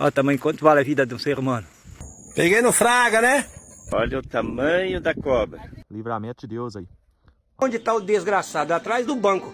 Olha o tamanho, quanto vale a vida de um ser humano. Peguei no fraga, né? Olha o tamanho da cobra. Livramento de Deus aí. Onde está o desgraçado? Atrás do banco.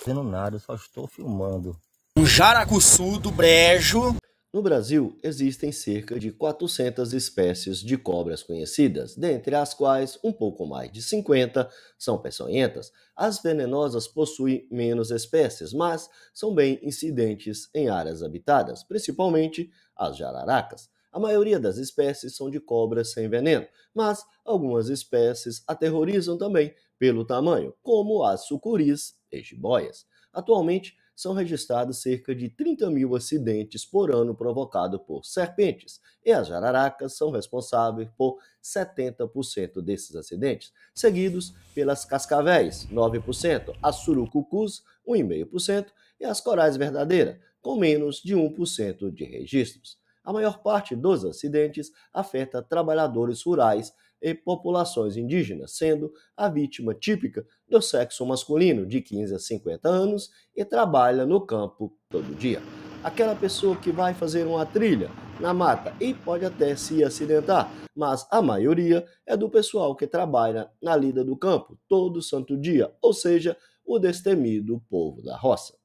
Fazendo nada, só estou filmando. Um jaracuçu do brejo. No Brasil, existem cerca de 400 espécies de cobras conhecidas, dentre as quais um pouco mais de 50 são peçonhentas. As venenosas possuem menos espécies, mas são bem incidentes em áreas habitadas, principalmente as jararacas. A maioria das espécies são de cobras sem veneno, mas algumas espécies aterrorizam também pelo tamanho, como as sucuris e jiboias. Atualmente, são registrados cerca de 30 mil acidentes por ano provocados por serpentes, e as jararacas são responsáveis por 70% desses acidentes, seguidos pelas cascavéis, 9%, as surucucus, 1,5%, e as corais verdadeiras, com menos de 1% de registros. A maior parte dos acidentes afeta trabalhadores rurais e populações indígenas, sendo a vítima típica do sexo masculino de 15 a 50 anos e trabalha no campo todo dia. Aquela pessoa que vai fazer uma trilha na mata e pode até se acidentar, mas a maioria é do pessoal que trabalha na lida do campo todo santo dia, ou seja, o destemido povo da roça.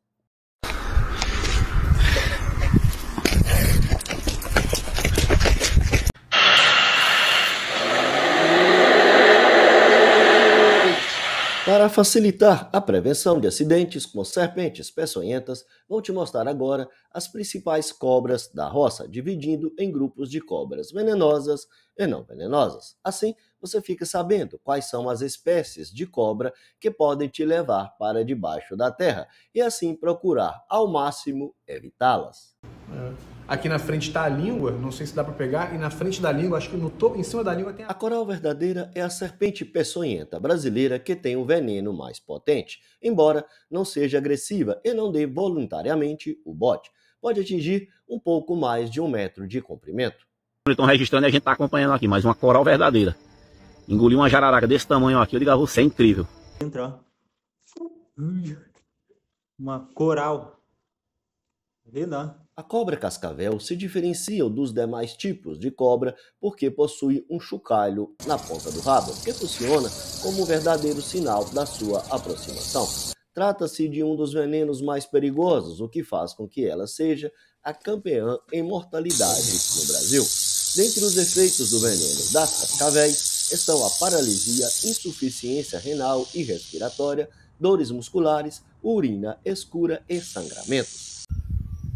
Para facilitar a prevenção de acidentes com serpentes peçonhentas, vou te mostrar agora as principais cobras da roça, dividindo em grupos de cobras venenosas e não venenosas. Assim, você fica sabendo quais são as espécies de cobra que podem te levar para debaixo da terra e assim procurar ao máximo evitá-las. É. Aqui na frente está a língua, não sei se dá para pegar, e na frente da língua, acho que no topo, em cima da língua tem a... a coral verdadeira é a serpente peçonhenta brasileira que tem o veneno mais potente, embora não seja agressiva e não dê voluntariamente o bote. Pode atingir um pouco mais de um metro de comprimento. Estão registrando e a gente está acompanhando aqui, mais uma coral verdadeira. Engoliu uma jararaca desse tamanho aqui, eu digo a você, é incrível. Entrar. Uma coral. linda. lá. A cobra cascavel se diferencia dos demais tipos de cobra porque possui um chocalho na ponta do rabo, que funciona como um verdadeiro sinal da sua aproximação. Trata-se de um dos venenos mais perigosos, o que faz com que ela seja a campeã em mortalidade no Brasil. Dentre os efeitos do veneno das cascavéis estão a paralisia, insuficiência renal e respiratória, dores musculares, urina escura e sangramentos.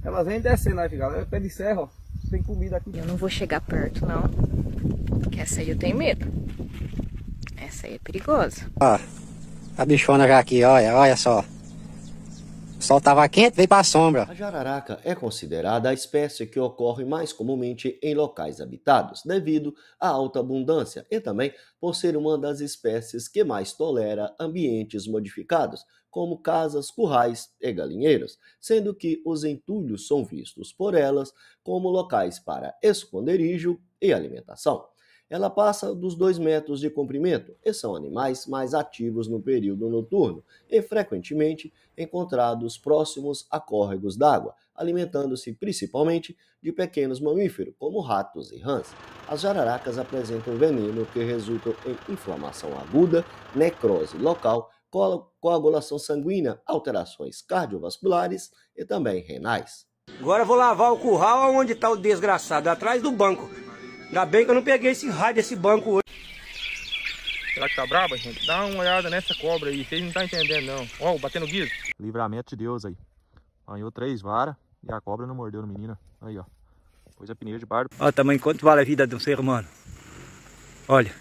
Elas vêm descendo aí, galera. É pé de serra, ó. Tem comida aqui. Eu não vou chegar perto, não. Porque essa aí eu tenho medo. Essa aí é perigosa. Ó, a bichona já aqui, olha, olha só. O sol tava quente, veio para a sombra. A jararaca é considerada a espécie que ocorre mais comumente em locais habitados, devido à alta abundância e também por ser uma das espécies que mais tolera ambientes modificados, como casas, currais e galinheiros, sendo que os entulhos são vistos por elas como locais para esconderijo e alimentação. Ela passa dos 2 metros de comprimento e são animais mais ativos no período noturno e frequentemente encontrados próximos a córregos d'água, alimentando-se principalmente de pequenos mamíferos, como ratos e rãs. As jararacas apresentam veneno que resulta em inflamação aguda, necrose local coagulação sanguínea, alterações cardiovasculares e também renais. Agora vou lavar o curral onde está o desgraçado, atrás do banco. Ainda bem que eu não peguei esse raio desse banco hoje. Será que tá braba, gente? Dá uma olhada nessa cobra aí, vocês não estão tá entendendo não. Ó, batendo guiso. Livramento de Deus aí. Apanhou três varas e a cobra não mordeu no menino. Aí, ó. Pôs a pneu de barba. Olha o tamanho, quanto vale a vida de um ser humano. Olha.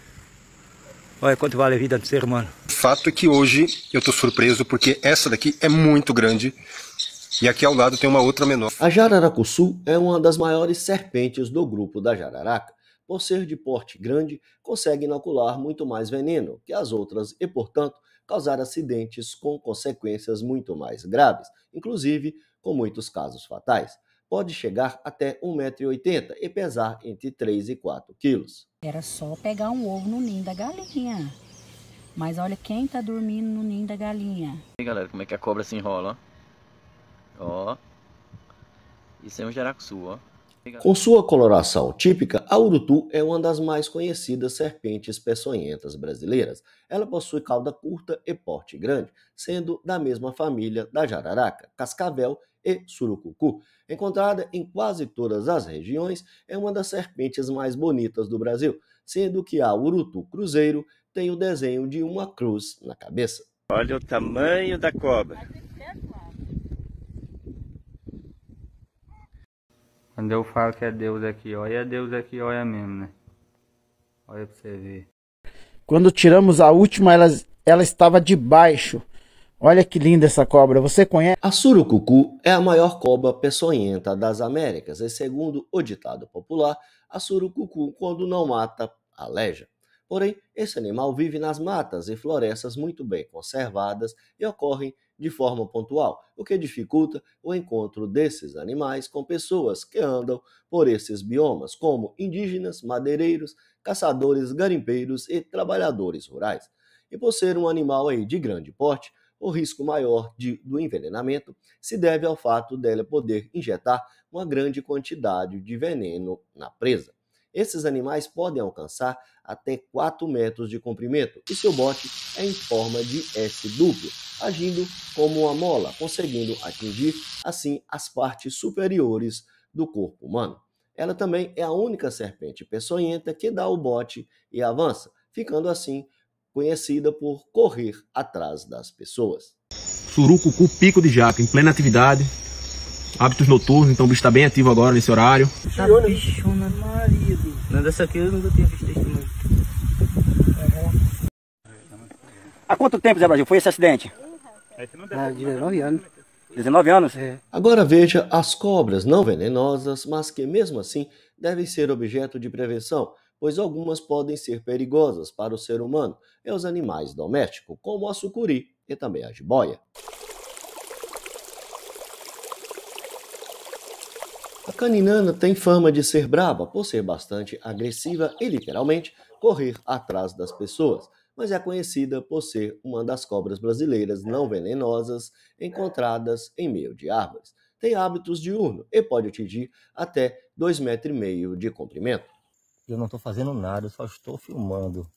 Olha quanto vale a vida de um ser humano fato é que hoje eu estou surpreso porque essa daqui é muito grande e aqui ao lado tem uma outra menor. A jararacuçu é uma das maiores serpentes do grupo da jararaca. Por ser de porte grande, consegue inocular muito mais veneno que as outras e, portanto, causar acidentes com consequências muito mais graves, inclusive com muitos casos fatais pode chegar até 1,80m e pesar entre 3 e 4 quilos. Era só pegar um ovo no ninho da galinha. Mas olha quem tá dormindo no ninho da galinha. E aí, galera, como é que a cobra se enrola, ó. Ó. Isso é um jaracuçu, ó. Com sua coloração típica, a urutu é uma das mais conhecidas serpentes peçonhentas brasileiras. Ela possui cauda curta e porte grande, sendo da mesma família da jararaca, cascavel e surucucu. Encontrada em quase todas as regiões, é uma das serpentes mais bonitas do Brasil, sendo que a urutu cruzeiro tem o desenho de uma cruz na cabeça. Olha o tamanho da cobra. Quando eu falo que é Deus aqui, olha, é Deus aqui, olha mesmo, né? Olha pra você ver. Quando tiramos a última, ela, ela estava debaixo. Olha que linda essa cobra, você conhece? A surucucu é a maior cobra peçonhenta das Américas e, segundo o ditado popular, a surucucu, quando não mata, aleja. Porém, esse animal vive nas matas e florestas muito bem conservadas e ocorrem de forma pontual, o que dificulta o encontro desses animais com pessoas que andam por esses biomas, como indígenas, madeireiros, caçadores, garimpeiros e trabalhadores rurais. E por ser um animal aí de grande porte, o risco maior de, do envenenamento se deve ao fato dela poder injetar uma grande quantidade de veneno na presa. Esses animais podem alcançar até 4 metros de comprimento e seu bote é em forma de S duplo, agindo como uma mola, conseguindo atingir assim as partes superiores do corpo humano. Ela também é a única serpente peçonhenta que dá o bote e avança, ficando assim conhecida por correr atrás das pessoas. Surucucu pico de jaca em plena atividade, hábitos noturnos, então o bicho tá bem ativo agora nesse horário. Tá bichona, marido. Não, dessa aqui eu nunca tinha visto testemunho. Há quanto tempo, Zé Brasil, foi esse acidente? Há ah, 19 anos. 19 anos? É. Agora veja as cobras não venenosas, mas que mesmo assim devem ser objeto de prevenção, pois algumas podem ser perigosas para o ser humano e os animais domésticos, como a sucuri e também a jiboia. caninana tem fama de ser brava por ser bastante agressiva e literalmente correr atrás das pessoas, mas é conhecida por ser uma das cobras brasileiras não venenosas encontradas em meio de árvores. Tem hábitos diurno e pode atingir até 2,5 metros de comprimento. Eu não estou fazendo nada, eu só estou filmando.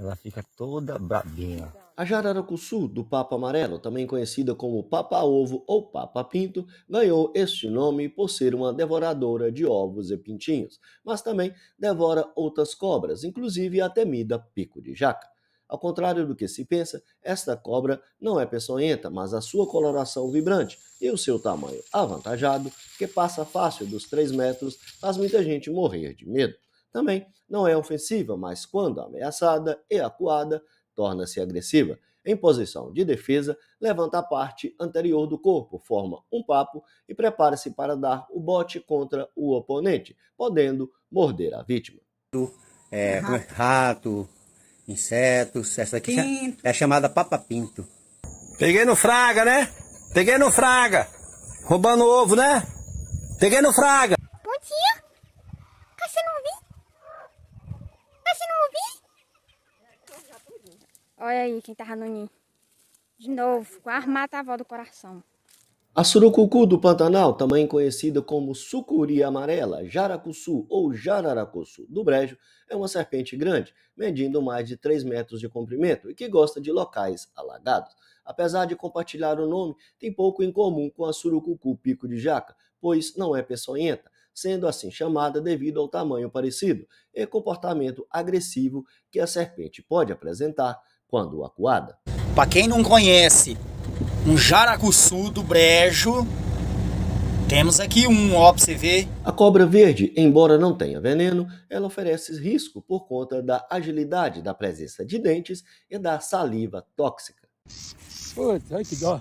Ela fica toda brabinha. A jararacuçu do Papa Amarelo, também conhecida como Papa Ovo ou Papa Pinto, ganhou este nome por ser uma devoradora de ovos e pintinhos, mas também devora outras cobras, inclusive a temida pico de jaca. Ao contrário do que se pensa, esta cobra não é peçonhenta, mas a sua coloração vibrante e o seu tamanho avantajado, que passa fácil dos 3 metros, faz muita gente morrer de medo também não é ofensiva, mas quando ameaçada e acuada, torna-se agressiva. Em posição de defesa, levanta a parte anterior do corpo, forma um papo e prepara-se para dar o bote contra o oponente, podendo morder a vítima. É, é, é, rato. rato, insetos, essa aqui é pinto. é chamada papapinto. Peguei no fraga, né? Peguei no fraga. Roubando ovo, né? Peguei no fraga. Olha aí quem tava no ninho. De novo, com a avó do coração. A surucucu do Pantanal, também conhecida como sucuri amarela, jaracuçu ou jararacuçu do brejo, é uma serpente grande, medindo mais de 3 metros de comprimento e que gosta de locais alagados. Apesar de compartilhar o nome, tem pouco em comum com a surucucu pico de jaca, pois não é peçonhenta, sendo assim chamada devido ao tamanho parecido e comportamento agressivo que a serpente pode apresentar quando acuada. Para quem não conhece, um jaracuçu do brejo, temos aqui um, ó, pra você ver. A cobra verde, embora não tenha veneno, ela oferece risco por conta da agilidade da presença de dentes e da saliva tóxica. Putz, olha que dó.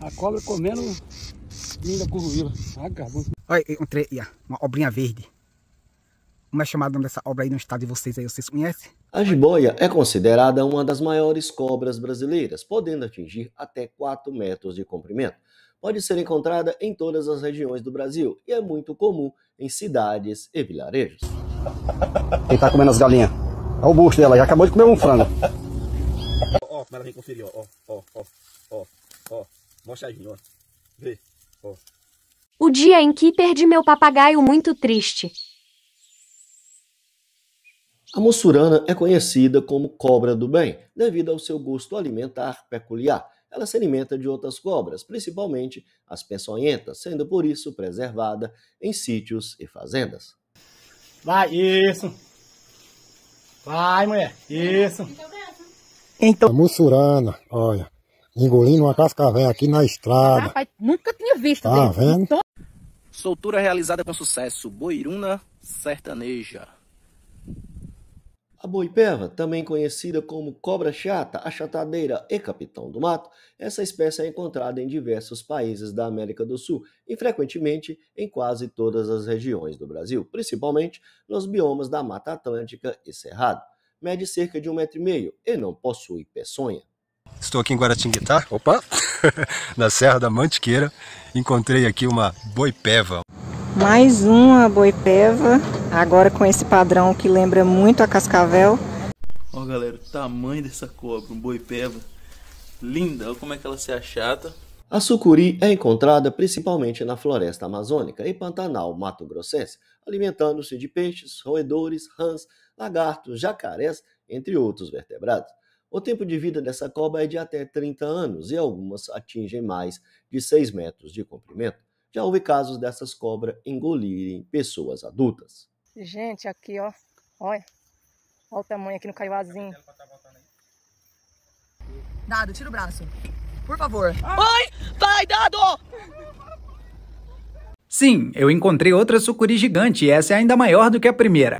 A cobra comendo linda Acabou. Olha, eu encontrei uma obrinha verde. Como é chamada dessa obra aí no estado de vocês aí? Vocês conhecem? A jiboia é considerada uma das maiores cobras brasileiras, podendo atingir até 4 metros de comprimento. Pode ser encontrada em todas as regiões do Brasil e é muito comum em cidades e vilarejos. Quem tá comendo as galinhas? Olha é o busto dela, já acabou de comer um frango. Ó, ó, mas ela vem conferir, ó, ó, ó, ó, ó, mostradinho, ó. Vê, ó. O dia em que perdi meu papagaio muito triste. A mussurana é conhecida como cobra do bem, devido ao seu gosto alimentar peculiar. Ela se alimenta de outras cobras, principalmente as peçonhentas, sendo por isso preservada em sítios e fazendas. Vai, isso! Vai, mulher! Isso! Então, a mussurana, olha, engolindo uma cascavel aqui na estrada. Rapaz, nunca tinha visto. Tá né? vendo? Então- Soltura realizada com sucesso. Boiruna sertaneja. A boipeva, também conhecida como cobra chata, achatadeira e capitão do mato, essa espécie é encontrada em diversos países da América do Sul e frequentemente em quase todas as regiões do Brasil, principalmente nos biomas da Mata Atlântica e Cerrado. Mede cerca de um metro e meio e não possui peçonha. Estou aqui em Guaratinguetá, opa, na Serra da Mantiqueira. Encontrei aqui uma boipeva. Mais uma boipeva Agora com esse padrão que lembra muito a cascavel. Ó galera, o tamanho dessa cobra, um boipeba. Linda, olha como é que ela se achata. A sucuri é encontrada principalmente na floresta amazônica e Pantanal Mato Grossense, alimentando-se de peixes, roedores, rãs, lagartos, jacarés, entre outros vertebrados. O tempo de vida dessa cobra é de até 30 anos e algumas atingem mais de 6 metros de comprimento. Já houve casos dessas cobras engolirem pessoas adultas. Gente, aqui, ó. Olha. Olha o tamanho aqui no caiuazinho. Tá dado, tira o braço. Por favor. Vai! Ah! Vai, Dado! Sim, eu encontrei outra sucuri gigante e essa é ainda maior do que a primeira.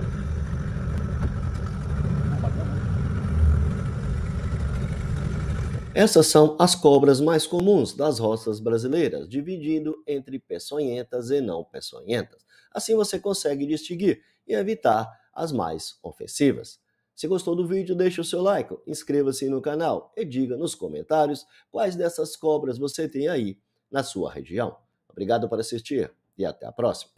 Essas são as cobras mais comuns das roças brasileiras, dividido entre peçonhentas e não peçonhentas. Assim você consegue distinguir e evitar as mais ofensivas. Se gostou do vídeo, deixe o seu like, inscreva-se no canal e diga nos comentários quais dessas cobras você tem aí na sua região. Obrigado por assistir e até a próxima.